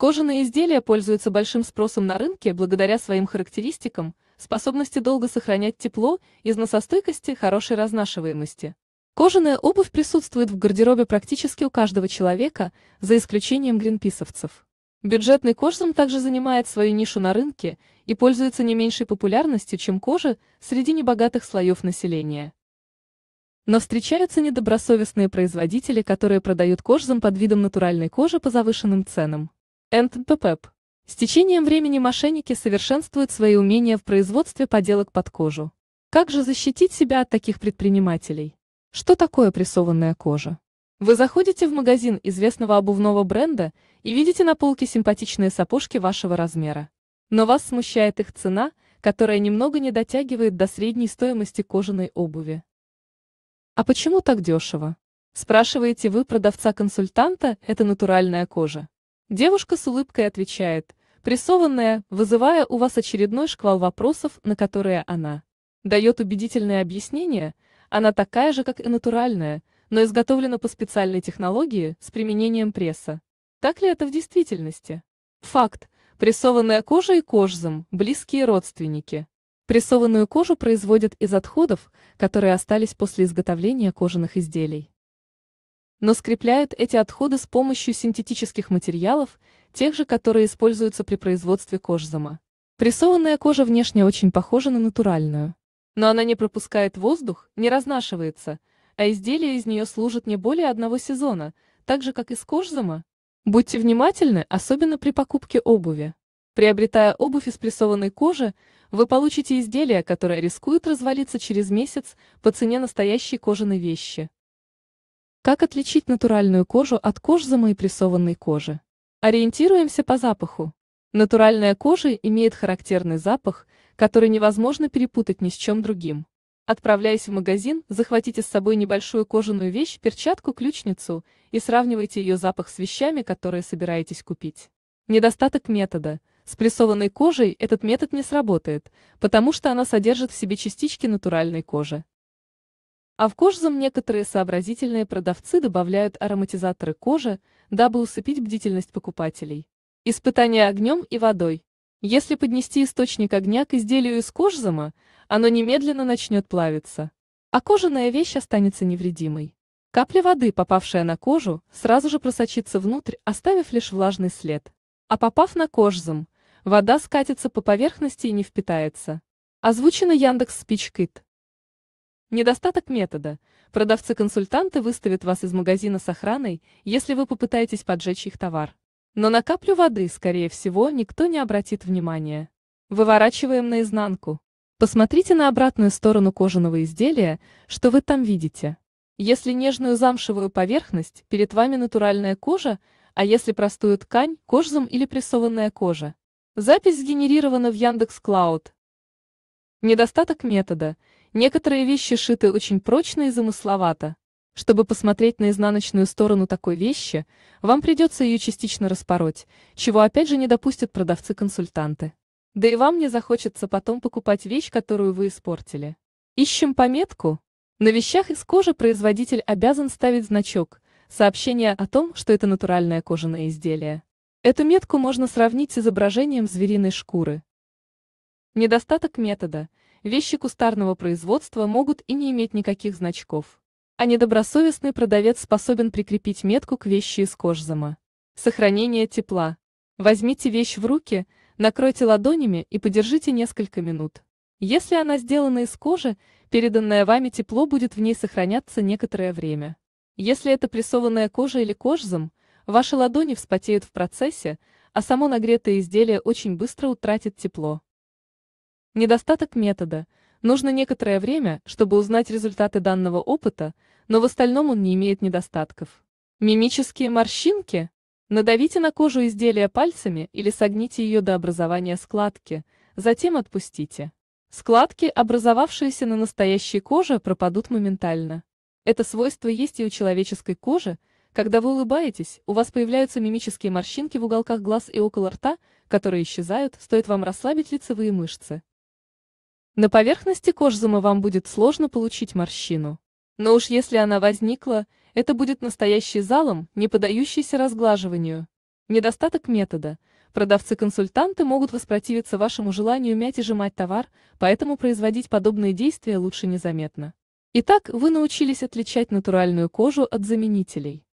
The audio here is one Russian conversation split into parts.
Кожаные изделия пользуются большим спросом на рынке благодаря своим характеристикам, способности долго сохранять тепло, износостойкости, хорошей разнашиваемости. Кожаная обувь присутствует в гардеробе практически у каждого человека, за исключением гринписовцев. Бюджетный кожзам также занимает свою нишу на рынке и пользуется не меньшей популярностью, чем кожа среди небогатых слоев населения. Но встречаются недобросовестные производители, которые продают кожзам под видом натуральной кожи по завышенным ценам. НТПП. С течением времени мошенники совершенствуют свои умения в производстве поделок под кожу. Как же защитить себя от таких предпринимателей? Что такое прессованная кожа? Вы заходите в магазин известного обувного бренда и видите на полке симпатичные сапожки вашего размера. Но вас смущает их цена, которая немного не дотягивает до средней стоимости кожаной обуви. А почему так дешево? Спрашиваете вы продавца-консультанта, это натуральная кожа. Девушка с улыбкой отвечает, прессованная, вызывая у вас очередной шквал вопросов, на которые она дает убедительное объяснение, она такая же, как и натуральная, но изготовлена по специальной технологии с применением пресса. Так ли это в действительности? Факт. Прессованная кожа и кожзам – близкие родственники. Прессованную кожу производят из отходов, которые остались после изготовления кожаных изделий но скрепляют эти отходы с помощью синтетических материалов, тех же, которые используются при производстве кожзама. Прессованная кожа внешне очень похожа на натуральную. Но она не пропускает воздух, не разнашивается, а изделия из нее служат не более одного сезона, так же, как из кожзама. Будьте внимательны, особенно при покупке обуви. Приобретая обувь из прессованной кожи, вы получите изделия, которые рискуют развалиться через месяц по цене настоящей кожаной вещи. Как отличить натуральную кожу от кож замаипрессованной кожи? Ориентируемся по запаху. Натуральная кожа имеет характерный запах, который невозможно перепутать ни с чем другим. Отправляясь в магазин, захватите с собой небольшую кожаную вещь, перчатку-ключницу, и сравнивайте ее запах с вещами, которые собираетесь купить. Недостаток метода. С прессованной кожей этот метод не сработает, потому что она содержит в себе частички натуральной кожи. А в кожзам некоторые сообразительные продавцы добавляют ароматизаторы кожи, дабы усыпить бдительность покупателей. Испытание огнем и водой. Если поднести источник огня к изделию из кожзама, оно немедленно начнет плавиться. А кожаная вещь останется невредимой. Капля воды, попавшая на кожу, сразу же просочится внутрь, оставив лишь влажный след. А попав на кожзам, вода скатится по поверхности и не впитается. Озвучено Яндекс Спичкит. Недостаток метода. Продавцы-консультанты выставят вас из магазина с охраной, если вы попытаетесь поджечь их товар. Но на каплю воды, скорее всего, никто не обратит внимания. Выворачиваем наизнанку. Посмотрите на обратную сторону кожаного изделия, что вы там видите. Если нежную замшевую поверхность, перед вами натуральная кожа, а если простую ткань, кожзам или прессованная кожа. Запись сгенерирована в Яндекс.Клауд. Недостаток метода. Некоторые вещи шиты очень прочно и замысловато. Чтобы посмотреть на изнаночную сторону такой вещи, вам придется ее частично распороть, чего опять же не допустят продавцы-консультанты. Да и вам не захочется потом покупать вещь, которую вы испортили. Ищем пометку. На вещах из кожи производитель обязан ставить значок, сообщение о том, что это натуральное кожаное изделие. Эту метку можно сравнить с изображением звериной шкуры. Недостаток метода – вещи кустарного производства могут и не иметь никаких значков. А недобросовестный продавец способен прикрепить метку к вещи из кожзама. Сохранение тепла. Возьмите вещь в руки, накройте ладонями и подержите несколько минут. Если она сделана из кожи, переданное вами тепло будет в ней сохраняться некоторое время. Если это прессованная кожа или кожзам, ваши ладони вспотеют в процессе, а само нагретое изделие очень быстро утратит тепло. Недостаток метода. Нужно некоторое время, чтобы узнать результаты данного опыта, но в остальном он не имеет недостатков. Мимические морщинки? Надавите на кожу изделия пальцами или согните ее до образования складки, затем отпустите. Складки, образовавшиеся на настоящей коже, пропадут моментально. Это свойство есть и у человеческой кожи, когда вы улыбаетесь, у вас появляются мимические морщинки в уголках глаз и около рта, которые исчезают, стоит вам расслабить лицевые мышцы. На поверхности кожзамы вам будет сложно получить морщину. Но уж если она возникла, это будет настоящий залом, не подающийся разглаживанию. Недостаток метода. Продавцы-консультанты могут воспротивиться вашему желанию мять и сжимать товар, поэтому производить подобные действия лучше незаметно. Итак, вы научились отличать натуральную кожу от заменителей.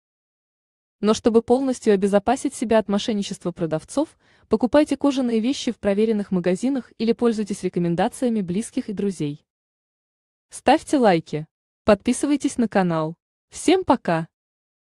Но чтобы полностью обезопасить себя от мошенничества продавцов, покупайте кожаные вещи в проверенных магазинах или пользуйтесь рекомендациями близких и друзей. Ставьте лайки. Подписывайтесь на канал. Всем пока!